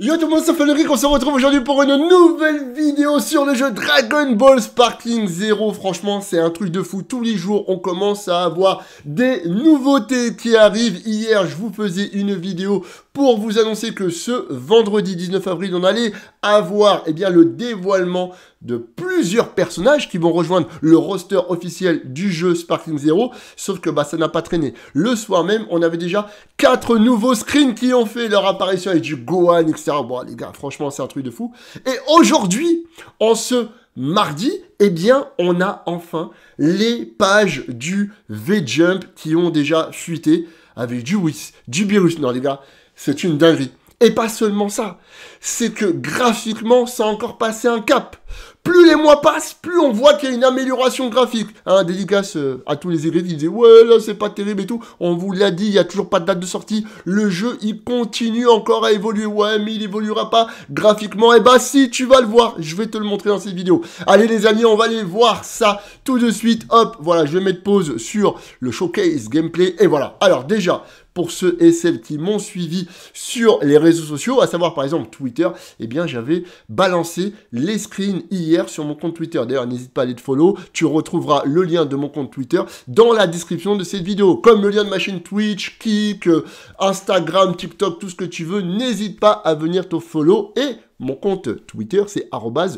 Yo tout le monde, c'est Fenric, on se retrouve aujourd'hui pour une nouvelle vidéo sur le jeu Dragon Ball Sparkling Zero. Franchement, c'est un truc de fou. Tous les jours, on commence à avoir des nouveautés qui arrivent. Hier, je vous faisais une vidéo pour vous annoncer que ce vendredi 19 avril, on allait avoir eh bien, le dévoilement de plusieurs personnages qui vont rejoindre le roster officiel du jeu Sparking Zero, sauf que bah, ça n'a pas traîné. Le soir même, on avait déjà quatre nouveaux screens qui ont fait leur apparition avec du Gohan, etc. Bon, les gars, franchement, c'est un truc de fou. Et aujourd'hui, en ce mardi, Et eh bien, on a enfin les pages du V-Jump qui ont déjà fuité avec du Whis, du Virus. Non, les gars, c'est une dinguerie. Et pas seulement ça, c'est que graphiquement, ça a encore passé un cap. Plus les mois passent, plus on voit qu'il y a une amélioration graphique. un hein, dédicace euh, à tous les égards qui disaient ouais là c'est pas terrible et tout. On vous l'a dit, il n'y a toujours pas de date de sortie. Le jeu il continue encore à évoluer. Ouais mais il évoluera pas graphiquement. eh bah si tu vas le voir, je vais te le montrer dans cette vidéo. Allez les amis, on va aller voir ça tout de suite. Hop, voilà, je vais mettre pause sur le showcase gameplay et voilà. Alors déjà, pour ceux et celles qui m'ont suivi sur les réseaux sociaux, à savoir par exemple Twitter, eh bien j'avais balancé les screens hier sur mon compte Twitter. D'ailleurs, n'hésite pas à aller te follow, tu retrouveras le lien de mon compte Twitter dans la description de cette vidéo, comme le lien de ma chaîne Twitch, Kik, Instagram, TikTok, tout ce que tu veux, n'hésite pas à venir te follow et mon compte Twitter, c'est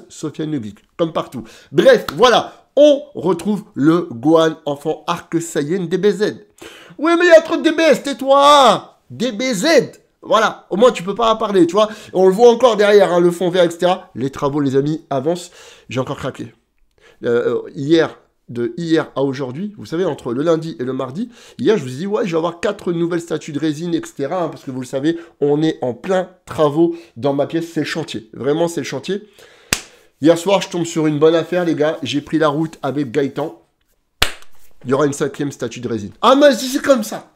Sofiane comme partout. Bref, voilà, on retrouve le Guan enfant arc Saiyan DBZ. Oui, mais il y a trop de DBS, tais-toi DBZ voilà, au moins tu peux pas parler, tu vois. On le voit encore derrière, hein, le fond vert, etc. Les travaux, les amis, avancent. J'ai encore craqué. Euh, euh, hier, de hier à aujourd'hui, vous savez, entre le lundi et le mardi, hier, je vous ai dit, ouais, je vais avoir quatre nouvelles statues de résine, etc. Hein, parce que vous le savez, on est en plein travaux dans ma pièce, c'est le chantier. Vraiment, c'est le chantier. Hier soir, je tombe sur une bonne affaire, les gars. J'ai pris la route avec Gaëtan il y aura une cinquième statue de résine. Ah, mais c'est comme ça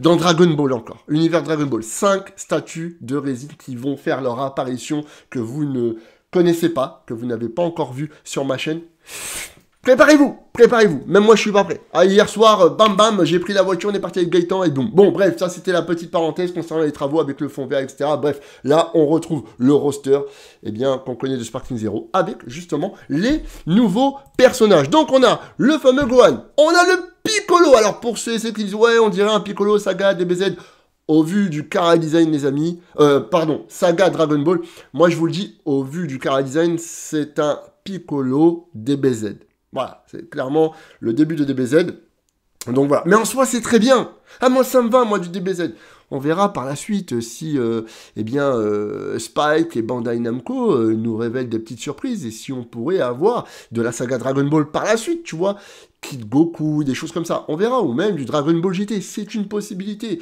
Dans Dragon Ball encore, univers Dragon Ball, cinq statues de résine qui vont faire leur apparition que vous ne connaissez pas, que vous n'avez pas encore vu sur ma chaîne. Préparez-vous, préparez-vous. Même moi, je suis pas prêt. Ah, hier soir, euh, bam bam, j'ai pris la voiture, on est parti avec Gaëtan et boum. Bon, bref, ça c'était la petite parenthèse concernant les travaux avec le fond vert, etc. Bref, là, on retrouve le roster, eh bien, qu'on connaît de Sparking Zero avec justement les nouveaux personnages. Donc, on a le fameux Gohan, on a le Piccolo. Alors, pour ceux, ceux qui disent, ouais, on dirait un Piccolo, saga, DBZ. Au vu du cara design, les amis, euh, pardon, saga Dragon Ball, moi je vous le dis, au vu du cara design, c'est un Piccolo DBZ. Voilà, c'est clairement le début de DBZ. Donc voilà. Mais en soi, c'est très bien. Ah, moi, ça me va, moi, du DBZ. On verra par la suite si euh, eh bien, euh, Spike et Bandai Namco euh, nous révèlent des petites surprises et si on pourrait avoir de la saga Dragon Ball par la suite, tu vois. Kid Goku, des choses comme ça. On verra. Ou même du Dragon Ball GT. C'est une possibilité.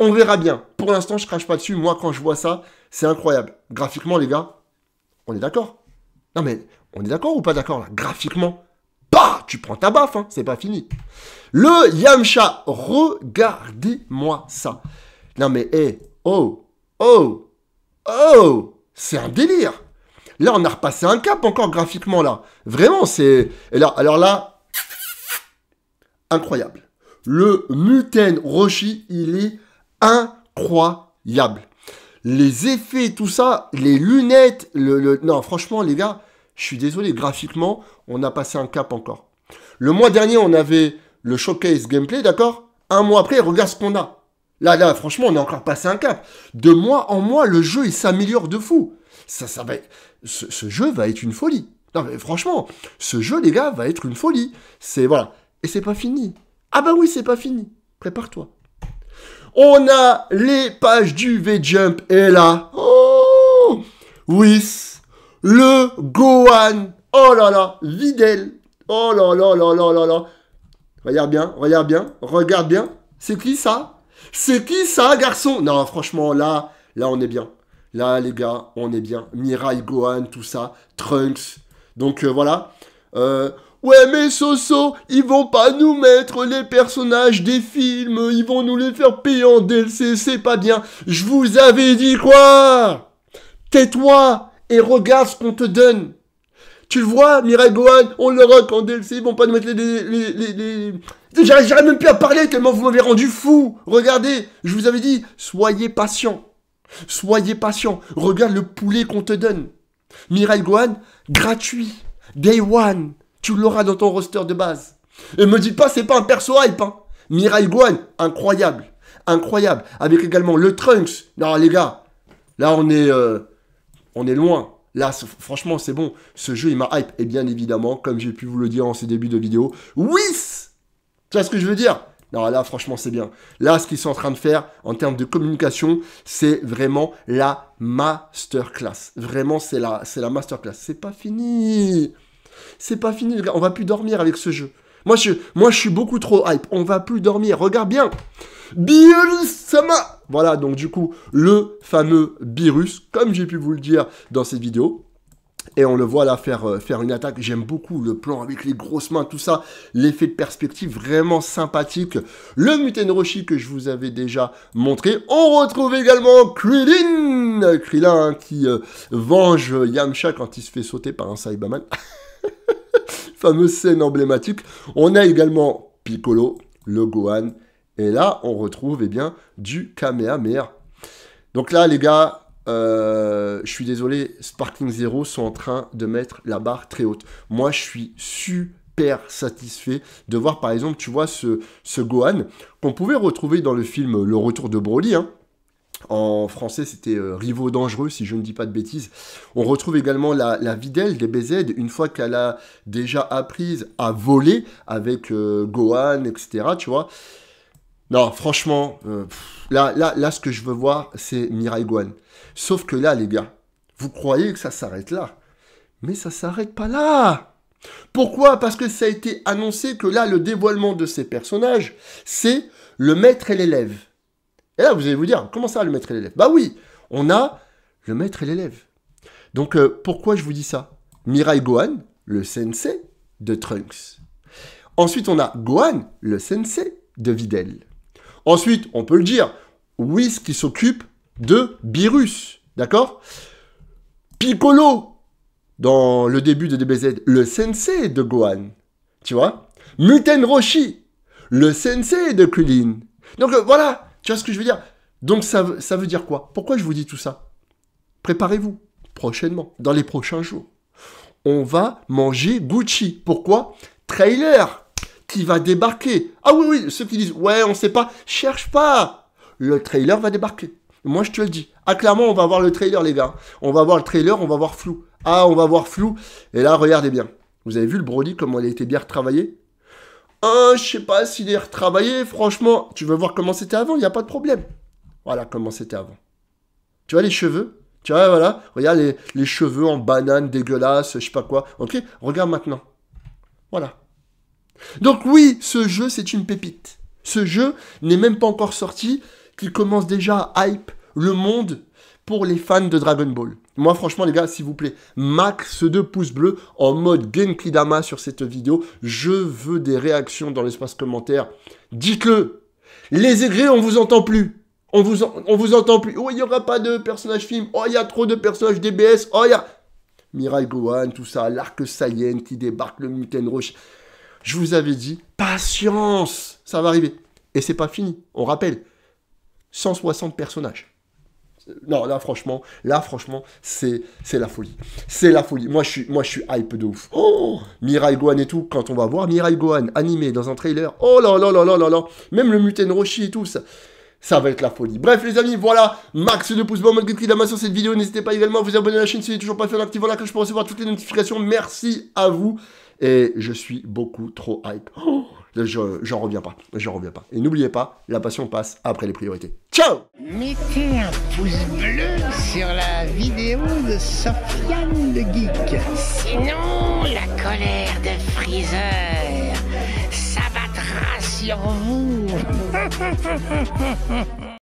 On verra bien. Pour l'instant, je crache pas dessus. Moi, quand je vois ça, c'est incroyable. Graphiquement, les gars, on est d'accord Non, mais on est d'accord ou pas d'accord là Graphiquement bah, tu prends ta baffe, hein, c'est pas fini. Le Yamcha, regardez-moi ça. Non mais, hé, oh, oh, oh, c'est un délire. Là, on a repassé un cap encore graphiquement, là. Vraiment, c'est... alors là, incroyable. Le Muten Roshi, il est incroyable. Les effets, tout ça, les lunettes, le... Non, franchement, les gars, je suis désolé, graphiquement, on a passé un cap encore. Le mois dernier, on avait le showcase gameplay, d'accord Un mois après, regarde ce qu'on a. Là, là, franchement, on a encore passé un cap. De mois en mois, le jeu, il s'améliore de fou. Ça, ça va ce, jeu va être une folie. Non, mais franchement, ce jeu, les gars, va être une folie. C'est, voilà. Et c'est pas fini. Ah bah oui, c'est pas fini. Prépare-toi. On a les pages du V-Jump. Et là, oh Oui le Gohan. Oh là là, Videl. Oh là là là là là là. Regarde bien, regarde bien, regarde bien. C'est qui ça C'est qui ça, garçon Non, franchement, là, là, on est bien. Là, les gars, on est bien. Mirai, Gohan, tout ça, Trunks. Donc euh, voilà. Euh, ouais, mais Soso, ils vont pas nous mettre les personnages des films. Ils vont nous les faire payer en DLC. C'est pas bien. Je vous avais dit quoi Tais-toi et regarde ce qu'on te donne. Tu le vois, Mireille Gohan, on le rock en DLC, Bon, pas nous mettre les... les, J'arrive même plus à parler tellement vous m'avez rendu fou. Regardez, je vous avais dit, soyez patient. Soyez patient. Regarde le poulet qu'on te donne. Mireille Gohan, gratuit. Day one. Tu l'auras dans ton roster de base. Et me dites pas, c'est pas un perso hype. Hein. Mireille incroyable. Incroyable. Avec également le Trunks. Non, les gars, là on est... Euh, on est loin. Là, franchement, c'est bon. Ce jeu, il m'a hype. Et bien évidemment, comme j'ai pu vous le dire en ces débuts de vidéo, oui Tu vois ce que je veux dire non, là, franchement, c'est bien. Là, ce qu'ils sont en train de faire en termes de communication, c'est vraiment la masterclass. Vraiment, c'est la, c'est la masterclass. C'est pas fini. C'est pas fini. On va plus dormir avec ce jeu. Moi je, suis beaucoup trop hype. On va plus dormir. Regarde bien. virus Voilà, donc du coup, le fameux virus, comme j'ai pu vous le dire dans cette vidéo. Et on le voit là faire, euh, faire une attaque. J'aime beaucoup le plan avec les grosses mains, tout ça. L'effet de perspective vraiment sympathique. Le Muten Roshi que je vous avais déjà montré. On retrouve également Krillin Krillin hein, qui euh, venge Yamcha quand il se fait sauter par un Saibaman. fameuse scène emblématique. On a également Piccolo, le Gohan, et là, on retrouve eh bien, du Kamehameha. Donc là, les gars, euh, je suis désolé, Sparkling Zero sont en train de mettre la barre très haute. Moi, je suis super satisfait de voir, par exemple, tu vois, ce, ce Gohan qu'on pouvait retrouver dans le film Le Retour de Broly, hein, en français, c'était euh, Rivaux dangereux, si je ne dis pas de bêtises. On retrouve également la, la Videlle des BZ, une fois qu'elle a déjà appris à voler avec euh, Gohan, etc. Tu vois Non, franchement, euh, là, là, là, ce que je veux voir, c'est Mirai Gohan. Sauf que là, les gars, vous croyez que ça s'arrête là Mais ça s'arrête pas là Pourquoi Parce que ça a été annoncé que là, le dévoilement de ces personnages, c'est le maître et l'élève. Et là, vous allez vous dire, comment ça, le maître et l'élève Bah oui, on a le maître et l'élève. Donc, euh, pourquoi je vous dis ça Mirai Gohan, le sensei de Trunks. Ensuite, on a Gohan, le sensei de Videl. Ensuite, on peut le dire, Whis qui s'occupe de Birus. d'accord Piccolo, dans le début de DBZ, le sensei de Gohan, tu vois Muten Roshi, le sensei de Kulin. Donc euh, voilà, tu vois ce que je veux dire Donc ça, veut dire quoi Pourquoi je vous dis tout ça Préparez-vous prochainement, dans les prochains jours. On va manger Gucci. Pourquoi Trailer qui va débarquer. Ah oui, oui, ceux qui disent, ouais, on sait pas, cherche pas. Le trailer va débarquer. Moi, je te le dis. Ah, clairement, on va voir le trailer, les gars. On va voir le trailer, on va voir flou. Ah, on va voir flou. Et là, regardez bien. Vous avez vu le brody, comment il a été bien retravaillé ah, je sais pas s'il est retravaillé, franchement, tu veux voir comment c'était avant, il n'y a pas de problème. Voilà comment c'était avant. Tu vois les cheveux Tu vois, voilà, regarde les, cheveux en banane dégueulasse, je sais pas quoi. Ok, regarde maintenant. Voilà. Donc oui, ce jeu, c'est une pépite. Ce jeu n'est même pas encore sorti, qu'il commence déjà à hype le monde, pour les fans de Dragon Ball. Moi, franchement, les gars, s'il vous plaît, max de pouces bleus en mode Genki Dama sur cette vidéo. Je veux des réactions dans l'espace commentaire. Dites-le Les aigris, on vous entend plus on vous, on vous entend plus. Oh, il n'y aura pas de personnages film. Oh, il y a trop de personnages DBS. Oh, il y a... Mirai Gohan, tout ça, l'arc Saiyan qui débarque, le Muten Roche. Je vous avais dit, patience Ça va arriver. Et c'est pas fini. On rappelle, 160 personnages. Non, là, franchement, là, franchement, c'est la folie. C'est la folie. Moi, je suis, moi, je suis hype de ouf. Oh Mirai Gohan et tout, quand on va voir Mirai Gohan animé dans un trailer, oh là là là là là là, même le Muten Roshi et tout, ça, ça va être la folie. Bref, les amis, voilà, max de pouces bas, mode de la main sur cette vidéo. N'hésitez pas également à vous abonner à la chaîne si vous n'êtes toujours pas fait en activant la cloche pour recevoir toutes les notifications. Merci à vous. Et je suis beaucoup trop hype. Oh j'en reviens pas, j'en reviens pas. Et n'oubliez pas, la passion passe après les priorités. Ciao Mettez un pouce bleu sur la vidéo de Sofiane le Geek. Sinon, la colère de Freezer s'abattra sur vous.